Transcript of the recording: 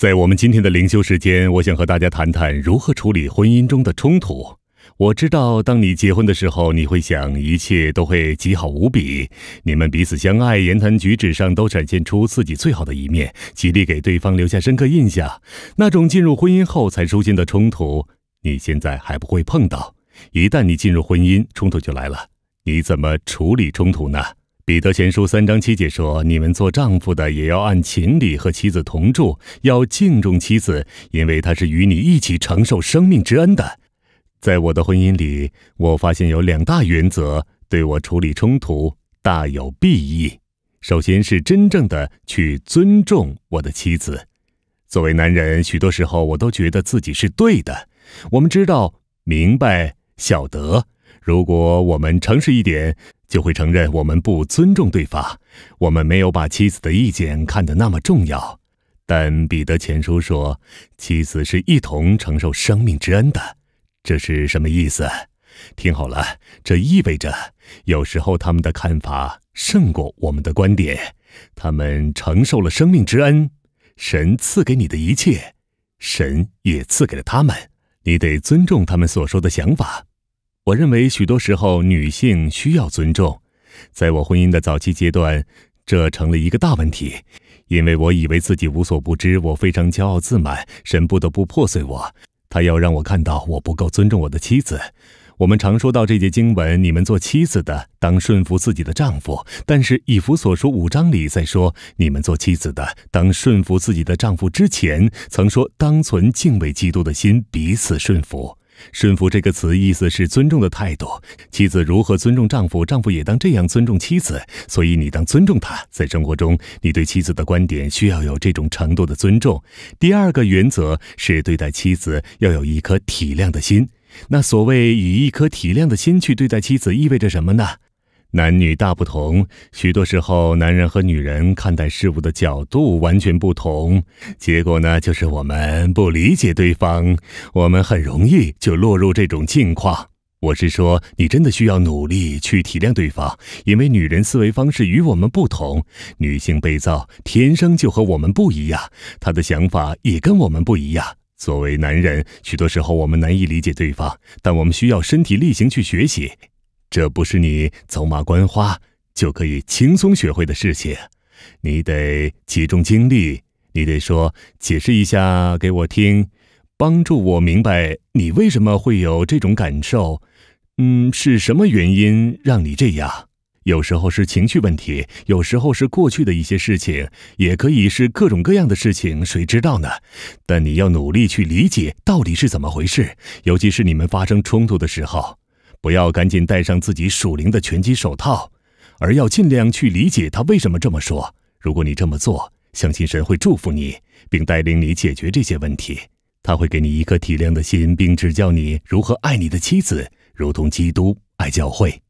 在我们今天的灵修时间，我想和大家谈谈如何处理婚姻中的冲突。我知道，当你结婚的时候，你会想一切都会极好无比，你们彼此相爱，言谈举止上都展现出自己最好的一面，极力给对方留下深刻印象。那种进入婚姻后才出现的冲突，你现在还不会碰到。一旦你进入婚姻，冲突就来了。你怎么处理冲突呢？彼得前书三章七节说：“你们做丈夫的也要按情理和妻子同住，要敬重妻子，因为她是与你一起承受生命之恩的。”在我的婚姻里，我发现有两大原则对我处理冲突大有裨益。首先是真正的去尊重我的妻子。作为男人，许多时候我都觉得自己是对的。我们知道、明白、晓得，如果我们诚实一点。就会承认我们不尊重对方，我们没有把妻子的意见看得那么重要。但彼得前书说，妻子是一同承受生命之恩的，这是什么意思？听好了，这意味着有时候他们的看法胜过我们的观点。他们承受了生命之恩，神赐给你的一切，神也赐给了他们。你得尊重他们所说的想法。我认为许多时候女性需要尊重，在我婚姻的早期阶段，这成了一个大问题，因为我以为自己无所不知，我非常骄傲自满，神不得不破碎我，他要让我看到我不够尊重我的妻子。我们常说到这节经文，你们做妻子的当顺服自己的丈夫，但是以弗所书五章里在说你们做妻子的当顺服自己的丈夫之前，曾说当存敬畏基督的心，彼此顺服。顺服这个词意思是尊重的态度。妻子如何尊重丈夫，丈夫也当这样尊重妻子。所以你当尊重他。在生活中，你对妻子的观点需要有这种程度的尊重。第二个原则是对待妻子要有一颗体谅的心。那所谓以一颗体谅的心去对待妻子，意味着什么呢？男女大不同，许多时候，男人和女人看待事物的角度完全不同，结果呢，就是我们不理解对方。我们很容易就落入这种境况。我是说，你真的需要努力去体谅对方，因为女人思维方式与我们不同，女性被造天生就和我们不一样，她的想法也跟我们不一样。作为男人，许多时候我们难以理解对方，但我们需要身体力行去学习。这不是你走马观花就可以轻松学会的事情，你得集中精力，你得说解释一下给我听，帮助我明白你为什么会有这种感受。嗯，是什么原因让你这样？有时候是情绪问题，有时候是过去的一些事情，也可以是各种各样的事情，谁知道呢？但你要努力去理解到底是怎么回事，尤其是你们发生冲突的时候。不要赶紧戴上自己属灵的拳击手套，而要尽量去理解他为什么这么说。如果你这么做，相信神会祝福你，并带领你解决这些问题。他会给你一颗体谅的心，并指教你如何爱你的妻子，如同基督爱教会。